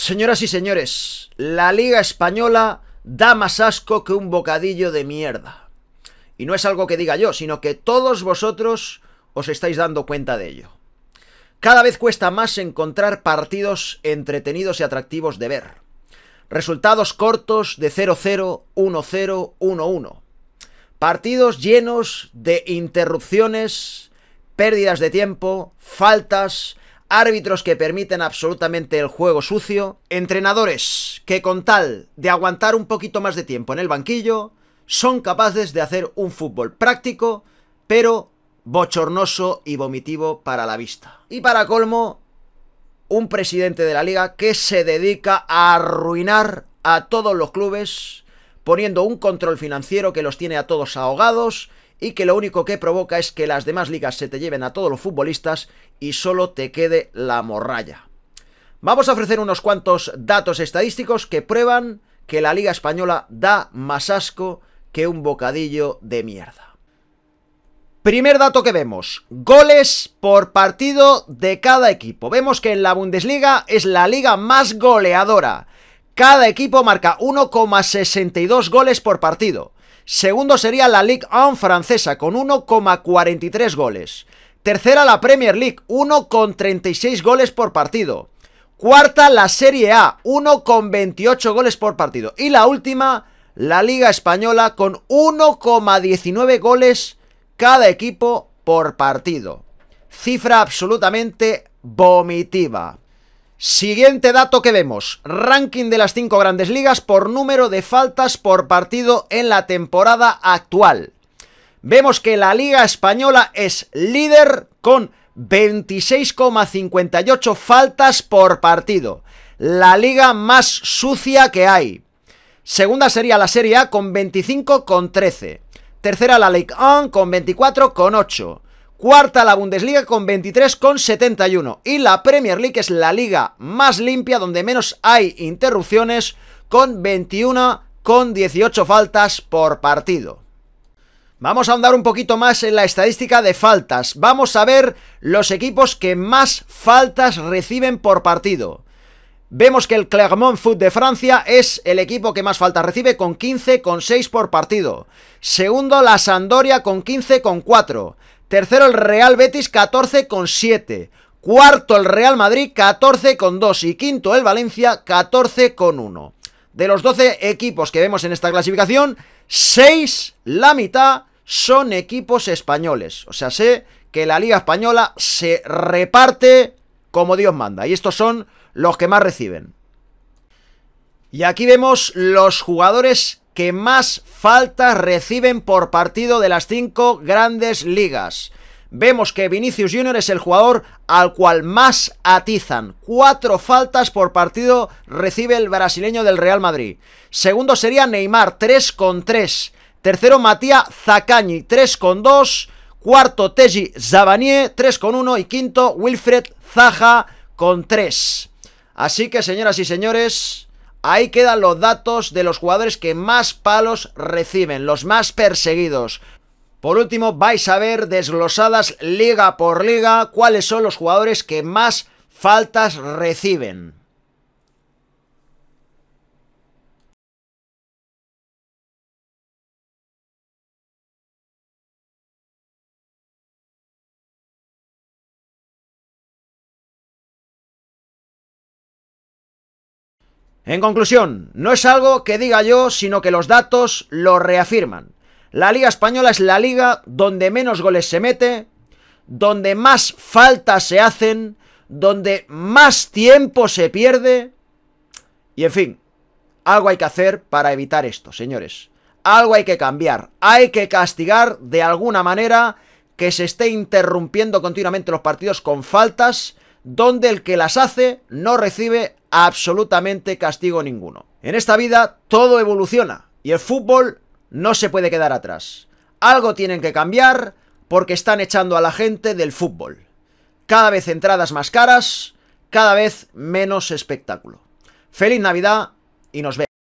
Señoras y señores, la Liga Española da más asco que un bocadillo de mierda. Y no es algo que diga yo, sino que todos vosotros os estáis dando cuenta de ello. Cada vez cuesta más encontrar partidos entretenidos y atractivos de ver. Resultados cortos de 0-0, 1-0, 1-1. Partidos llenos de interrupciones, pérdidas de tiempo, faltas, árbitros que permiten absolutamente el juego sucio, entrenadores que con tal de aguantar un poquito más de tiempo en el banquillo, son capaces de hacer un fútbol práctico, pero bochornoso y vomitivo para la vista. Y para colmo, un presidente de la liga que se dedica a arruinar a todos los clubes, poniendo un control financiero que los tiene a todos ahogados y que lo único que provoca es que las demás ligas se te lleven a todos los futbolistas y solo te quede la morralla. Vamos a ofrecer unos cuantos datos estadísticos que prueban que la Liga Española da más asco que un bocadillo de mierda. Primer dato que vemos, goles por partido de cada equipo. Vemos que en la Bundesliga es la liga más goleadora. Cada equipo marca 1,62 goles por partido. Segundo sería la Ligue 1 francesa con 1,43 goles. Tercera la Premier League, 1,36 goles por partido. Cuarta la Serie A, 1,28 goles por partido. Y la última, la Liga Española con 1,19 goles cada equipo por partido. Cifra absolutamente vomitiva. Siguiente dato que vemos, ranking de las cinco grandes ligas por número de faltas por partido en la temporada actual. Vemos que la Liga Española es líder con 26,58 faltas por partido, la liga más sucia que hay. Segunda sería la Serie A con 25,13. Tercera la League On con 24,8. Cuarta la Bundesliga con 23,71. Y la Premier League es la liga más limpia, donde menos hay interrupciones, con 21,18 faltas por partido. Vamos a ahondar un poquito más en la estadística de faltas. Vamos a ver los equipos que más faltas reciben por partido. Vemos que el Clermont Foot de Francia es el equipo que más faltas recibe con 15,6 por partido. Segundo, la Sandoria con 15,4. Tercero el Real Betis con 14,7. Cuarto el Real Madrid con 14,2. Y quinto el Valencia con 14,1. De los 12 equipos que vemos en esta clasificación, 6, la mitad, son equipos españoles. O sea, sé que la Liga Española se reparte como Dios manda. Y estos son los que más reciben. Y aquí vemos los jugadores que más faltas reciben por partido de las cinco grandes ligas. Vemos que Vinicius Jr. es el jugador al cual más atizan. Cuatro faltas por partido recibe el brasileño del Real Madrid. Segundo sería Neymar, 3 con 3. Tercero Matías Zacañi, 3 con 2. Cuarto Teji Zabanier, 3 con 1. Y quinto Wilfred Zaha con 3. Así que, señoras y señores, Ahí quedan los datos de los jugadores que más palos reciben, los más perseguidos. Por último, vais a ver desglosadas liga por liga cuáles son los jugadores que más faltas reciben. En conclusión, no es algo que diga yo, sino que los datos lo reafirman. La Liga Española es la liga donde menos goles se mete, donde más faltas se hacen, donde más tiempo se pierde. Y en fin, algo hay que hacer para evitar esto, señores. Algo hay que cambiar. Hay que castigar de alguna manera que se esté interrumpiendo continuamente los partidos con faltas, donde el que las hace no recibe absolutamente castigo ninguno. En esta vida todo evoluciona y el fútbol no se puede quedar atrás. Algo tienen que cambiar porque están echando a la gente del fútbol. Cada vez entradas más caras, cada vez menos espectáculo. Feliz Navidad y nos vemos.